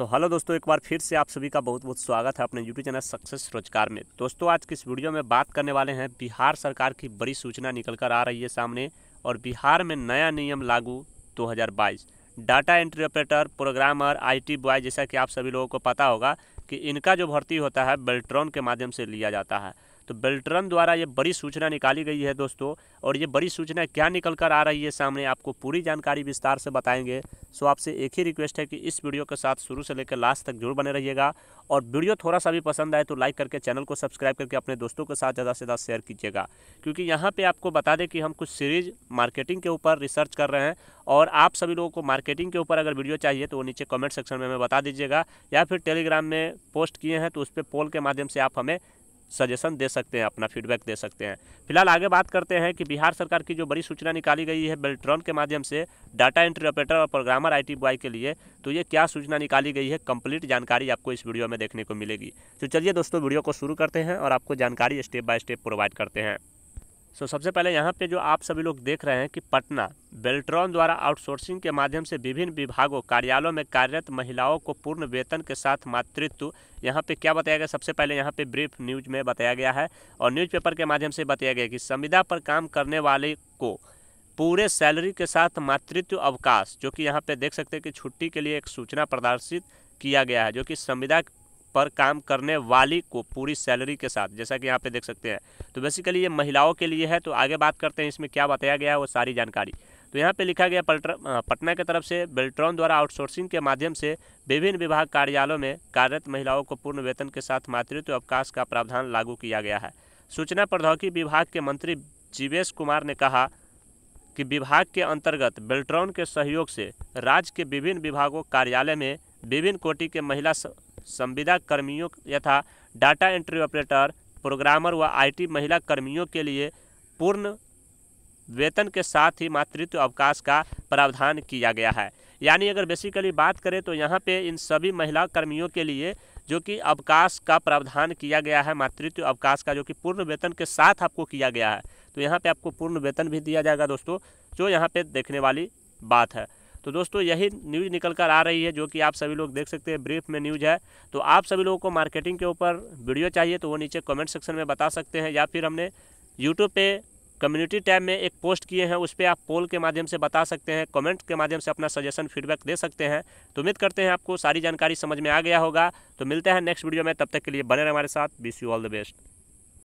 तो हेलो दोस्तों एक बार फिर से आप सभी का बहुत बहुत स्वागत है अपने यूट्यूब चैनल सक्सेस रोजगार में दोस्तों आज किस इस वीडियो में बात करने वाले हैं बिहार सरकार की बड़ी सूचना निकल कर आ रही है सामने और बिहार में नया नियम लागू 2022 data entry operator programmer T boy जैसा कि आप सभी लोगों को पता होगा कि इनका जो भर्ती होता है बेल्ट्रॉन के माध्यम से लिया जाता है तो बेल्ट्रन द्वारा ये बड़ी सूचना निकाली गई है दोस्तों और ये बड़ी सूचना क्या निकल कर आ रही है सामने आपको पूरी जानकारी विस्तार से बताएंगे सो आपसे एक ही रिक्वेस्ट है कि इस वीडियो के साथ शुरू से लेकर लास्ट तक जरूर बने रहिएगा और वीडियो थोड़ा सा भी पसंद आए तो लाइक करके चैनल को सब्सक्राइब करके अपने दोस्तों के साथ ज़्यादा से ज़्यादा शेयर कीजिएगा क्योंकि यहाँ पर आपको बता दें कि हम कुछ सीरीज़ मार्केटिंग के ऊपर रिसर्च कर रहे हैं और आप सभी लोगों को मार्केटिंग के ऊपर अगर वीडियो चाहिए तो वो नीचे कमेंट सेक्शन में हमें बता दीजिएगा या फिर टेलीग्राम में पोस्ट किए हैं तो उस पर पोल के माध्यम से आप हमें सजेशन दे सकते हैं अपना फीडबैक दे सकते हैं फिलहाल आगे बात करते हैं कि बिहार सरकार की जो बड़ी सूचना निकाली गई है बेल्ट्रॉन के माध्यम से डाटा एंट्री ऑपरेटर और प्रोग्रामर आई बॉय के लिए तो ये क्या सूचना निकाली गई है कंप्लीट जानकारी आपको इस वीडियो में देखने को मिलेगी तो चलिए दोस्तों वीडियो को शुरू करते हैं और आपको जानकारी स्टेप बाय स्टेप प्रोवाइड करते हैं सो so, सबसे पहले यहाँ पे जो आप सभी लोग देख रहे हैं कि पटना बेल्ट्रॉन द्वारा आउटसोर्सिंग के माध्यम से विभिन्न विभागों कार्यालयों में कार्यरत महिलाओं को पूर्ण वेतन के साथ मातृत्व यहाँ पे क्या बताया गया सबसे पहले यहाँ पे ब्रीफ न्यूज में बताया गया है और न्यूज़पेपर के माध्यम से बताया गया कि संविदा पर काम करने वाले को पूरे सैलरी के साथ मातृत्व अवकाश जो कि यहाँ पर देख सकते हैं कि छुट्टी के लिए एक सूचना प्रदर्शित किया गया है जो कि संविदा पर काम करने वाली को पूरी सैलरी के साथ जैसा कि यहाँ पे देख सकते हैं तो बेसिकली ये महिलाओं के लिए है तो आगे बात करते हैं इसमें क्या बताया गया है वो सारी जानकारी तो यहाँ पे लिखा गया पटना की तरफ से बेल्ट्रॉन द्वारा आउटसोर्सिंग के माध्यम से विभिन्न विभाग कार्यालयों में कार्यरत महिलाओं को पूर्ण वेतन के साथ मातृत्व अवकाश का प्रावधान लागू किया गया है सूचना प्रौद्योगिकी विभाग के मंत्री जीवेश कुमार ने कहा कि विभाग के अंतर्गत बेल्ट्रॉन के सहयोग से राज्य के विभिन्न विभागों कार्यालय में विभिन्न कोटि के महिला संविदा कर्मियों यथा डाटा एंट्री ऑपरेटर प्रोग्रामर व आईटी महिला कर्मियों के लिए पूर्ण वेतन के साथ ही मातृत्व अवकाश का प्रावधान किया गया है यानी अगर बेसिकली बात करें तो यहाँ पे इन सभी महिला कर्मियों के लिए जो कि अवकाश का प्रावधान किया गया है मातृत्व अवकाश का जो कि पूर्ण वेतन के साथ आपको किया गया है तो यहाँ पे आपको पूर्ण वेतन भी दिया जाएगा दोस्तों जो यहाँ पे देखने वाली बात है तो दोस्तों यही न्यूज़ निकल कर आ रही है जो कि आप सभी लोग देख सकते हैं ब्रीफ में न्यूज़ है तो आप सभी लोगों को मार्केटिंग के ऊपर वीडियो चाहिए तो वो नीचे कमेंट सेक्शन में बता सकते हैं या फिर हमने यूट्यूब पे कम्युनिटी टैब में एक पोस्ट किए हैं उस पर आप पोल के माध्यम से बता सकते हैं कमेंट के माध्यम से अपना सजेशन फीडबैक दे सकते हैं तो उम्मीद करते हैं आपको सारी जानकारी समझ में आ गया होगा तो मिलते हैं नेक्स्ट वीडियो में तब तक के लिए बने रहे हमारे साथ wish you all the best